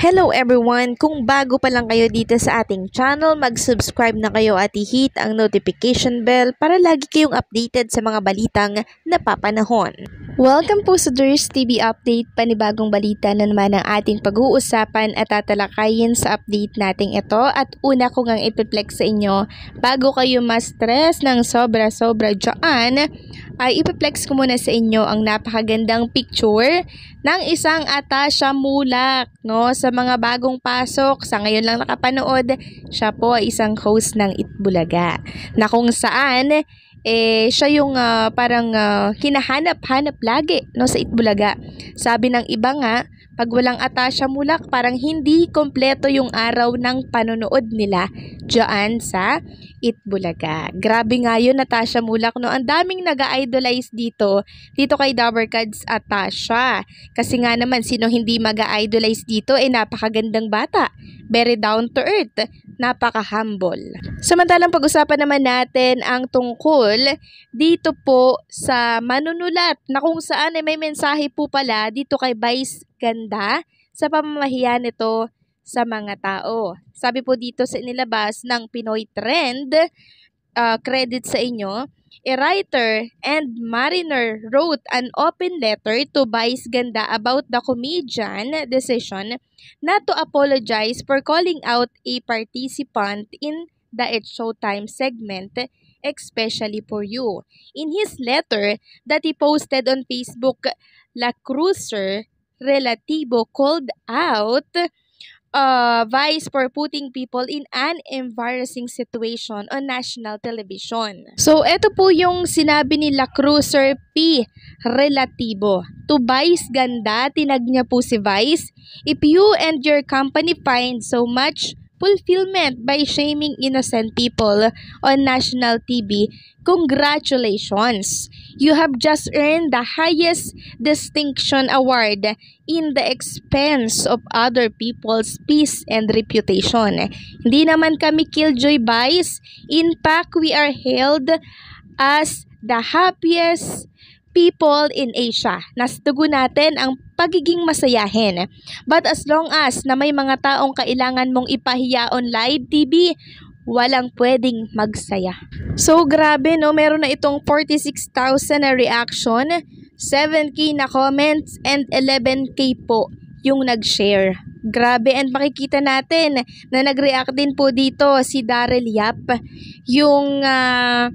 Hello everyone! Kung bago pa lang kayo dito sa ating channel, mag-subscribe na kayo at i-hit ang notification bell para lagi kayong updated sa mga balitang napapanahon. Welcome po sa Durs TV Update, panibagong balita na naman ang ating pag-uusapan at tatalakayin sa update nating ito at una ko ngang ipiplex sa inyo bago kayo ma-stress ng sobra-sobra dyan ay ipiplex ko muna sa inyo ang napakagandang picture ng isang Atasha Mulak no, sa mga bagong pasok sa ngayon lang nakapanood siya po ay isang host ng Itbulaga na kung saan eh siya yung uh, parang uh, hinahanap-hanap lagi no sa Itbulaga. Sabi ng iba nga pag walang Atasha Mulak, parang hindi kompleto yung araw ng panonood nila dyan sa Itbulaga. Grabe nga yun, Natasha Mulak. No? Ang daming nag-idolize dito, dito kay Dabber Cards Atasha. Kasi nga naman, sino hindi mag-idolize dito, eh napakagandang bata. Very down to earth. Napaka-humble. Samantalang pag-usapan naman natin ang tungkol dito po sa manunulat na kung saan ay eh, may mensahe po pala dito kay Vice ganda sa pamamahiya nito sa mga tao. Sabi po dito sa inilabas ng Pinoy Trend, uh, credit sa inyo, a writer and mariner wrote an open letter to Vice Ganda about the comedian decision not to apologize for calling out a participant in the It Showtime segment especially for you. In his letter that he posted on Facebook, La Cruiser Relativo called out uh, Vice for putting people in an embarrassing situation on national television. So, ito po yung sinabi ni La Cruiser P. Relativo. To Vice Ganda, tinag niya po si Vice, if you and your company find so much fulfillment by shaming innocent people on national TV, congratulations! You have just earned the highest distinction award in the expense of other people's peace and reputation. Hindi naman kami killjoy boys. In fact, we are hailed as the happiest people in Asia. Nastugo natin ang pagiging masayahin. But as long as na may mga taong kailangan mong ipahiya on live TV, walang pwedeng magsaya. So grabe no, meron na itong 46,000 na reaction, 7k na comments, and 11k po yung nag-share. Grabe and makikita natin na nag-react din po dito si Daryl Yap, yung uh,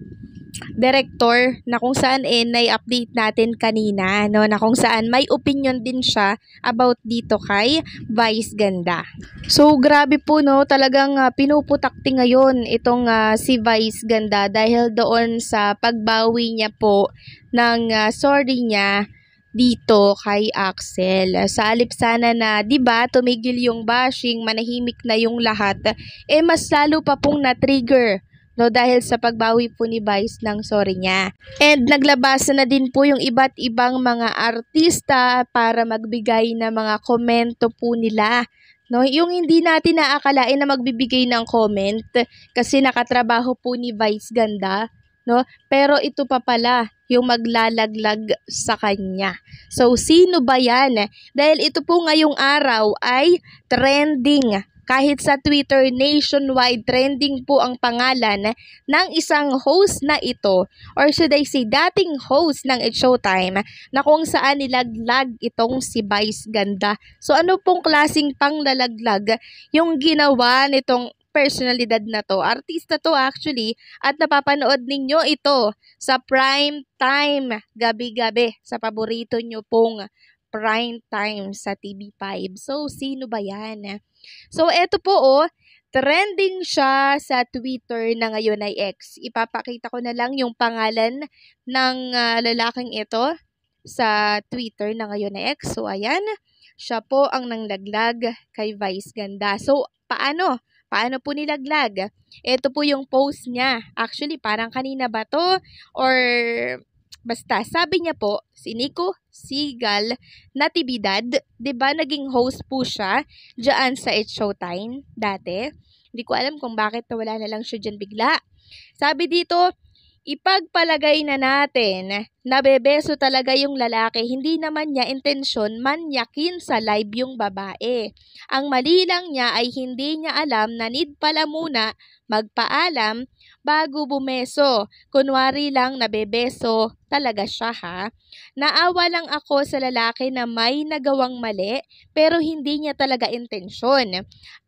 director na kung saan eh na-update natin kanina no na kung saan may opinion din siya about dito kay Vice Ganda. So grabe po no talagang uh, pinuputakti ngayon itong uh, si Vice Ganda dahil doon sa pagbawi niya po ng uh, sorry niya dito kay Axel. Sa alip sana na, 'di ba, tumigil yung bashing, manahimik na yung lahat, eh mas lalo pa pong na-trigger no dahil sa pagbawi po ni Vice ng sorry niya. And naglabas na din po yung iba't ibang mga artista para magbigay ng mga komento po nila. No, yung hindi natin naakalain na magbibigay ng comment kasi nakatrabaho po ni Vice Ganda no? Pero ito pa pala yung maglalaglag sa kanya. So sino ba 'yan? Dahil ito po ngayong araw ay trending kahit sa Twitter nationwide trending po ang pangalan ng isang host na ito or should I say dating host ng It Showtime na kung saan nilaglag itong si Vice Ganda. So ano pong klasing panglalaglag yung ginawa nitong personalidad na to. Artista to actually at napapanood ninyo ito sa prime time gabi-gabi sa paborito nyo pong prime time sa TV5. So, sino ba yan? So, eto po oh, trending siya sa Twitter na ngayon ay X. Ipapakita ko na lang yung pangalan ng uh, lalaking ito sa Twitter na ngayon ay X. So, ayan. Siya po ang nanglaglag kay Vice Ganda. So, paano? Paano po nilaglag? Ito po yung post niya. Actually, parang kanina ba to? Or Basta, sabi niya po, si Nico Sigal Natividad, di ba naging host po siya dyan sa It's Showtime dati? Hindi ko alam kung bakit wala na lang siya dyan bigla. Sabi dito, ipagpalagay na natin nabebeso talaga yung lalaki, hindi naman niya intensyon manyakin sa live yung babae. Ang mali lang niya ay hindi niya alam na need pala muna magpaalam bago bumeso. Kunwari lang nabebeso talaga siya ha. Naawa lang ako sa lalaki na may nagawang mali pero hindi niya talaga intensyon.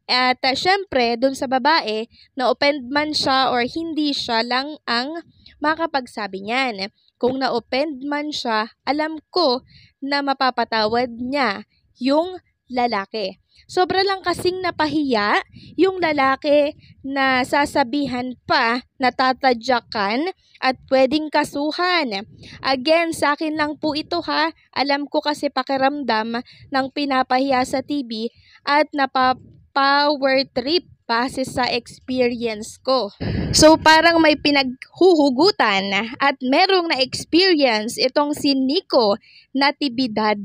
At uh, syempre, dun sa babae, na-offend man siya or hindi siya lang ang makapagsabi niyan. Kung na-offend man siya, alam ko na mapapatawad niya yung lalaki. Sobra lang kasing napahiya yung lalaki na sasabihan pa na tatadyakan at pwedeng kasuhan. Again, sa akin lang po ito ha. Alam ko kasi pakiramdam ng pinapahiya sa TV at napapower trip base sa experience ko. So parang may pinaghuhugutan at merong na-experience itong si Nico na tibidad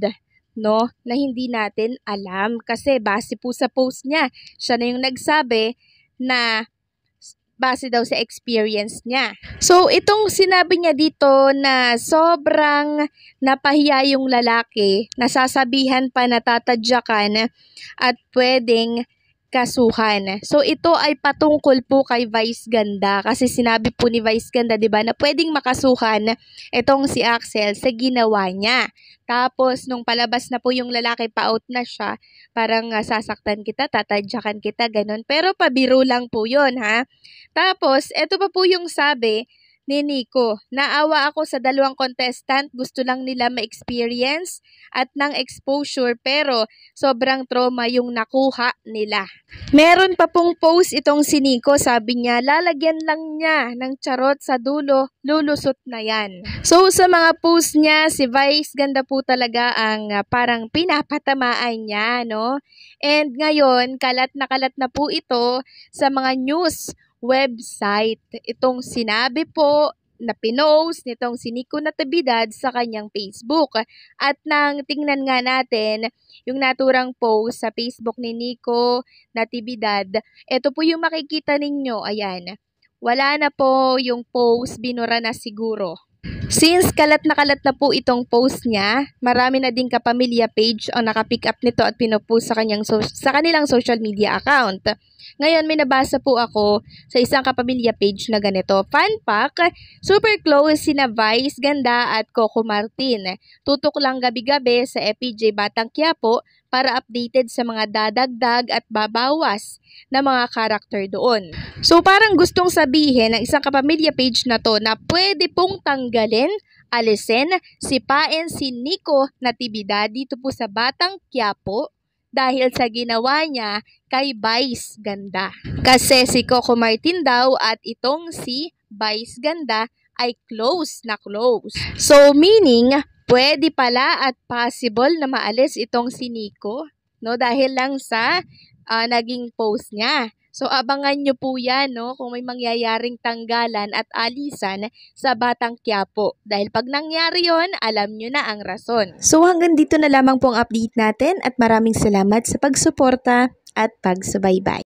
no, na hindi natin alam kasi base po sa post niya, siya na yung nagsabi na base daw sa experience niya. So, itong sinabi niya dito na sobrang napahiya yung lalaki, nasasabihan pa natatadyakan at pwedeng kasuhan. So ito ay patungkol po kay Vice Ganda kasi sinabi po ni Vice Ganda 'di ba na pwedeng makasuhan itong si Axel sa ginawa niya. Tapos nung palabas na po yung lalaki pa-out na siya, parang uh, sasaktan kita, tatadyakan kita, ganun. Pero pabiro lang po 'yon ha. Tapos ito pa po yung sabi ni Nico. Naawa ako sa dalawang contestant, gusto lang nila ma-experience at ng exposure pero sobrang trauma yung nakuha nila. Meron pa pong post itong si Nico, sabi niya lalagyan lang niya ng charot sa dulo, lulusot na yan. So sa mga post niya, si Vice ganda po talaga ang uh, parang pinapatamaan niya, no? And ngayon, kalat na kalat na po ito sa mga news website. Itong sinabi po na pinost nitong si Nico Natabidad sa kanyang Facebook. At nang tingnan nga natin yung naturang post sa Facebook ni Nico Natibidad, ito po yung makikita ninyo, ayan. Wala na po yung post, binura na siguro. Since kalat na kalat na po itong post niya, marami na din kapamilya page ang nakapick up nito at pinopost sa, kanyang so- sa kanilang social media account. Ngayon may nabasa po ako sa isang kapamilya page na ganito. Fun pack, super close sina Vice Ganda at Coco Martin. Tutok lang gabi-gabi sa FPJ Batang Quiapo para updated sa mga dadagdag at babawas na mga karakter doon. So parang gustong sabihin ng isang kapamilya page na to na pwede pong tanggalin, alisin, sipain si Nico Natividad dito po sa Batang Quiapo dahil sa ginawa niya kay Vice Ganda. Kasi si Coco Martin daw at itong si Vice Ganda ay close na close. So meaning, pwede pala at possible na maalis itong si Nico, no? Dahil lang sa uh, naging post niya. So abangan nyo po yan no, kung may mangyayaring tanggalan at alisan sa Batang Quiapo. Dahil pag nangyari yon, alam nyo na ang rason. So hanggang dito na lamang po ang update natin at maraming salamat sa pagsuporta at pagsubaybay.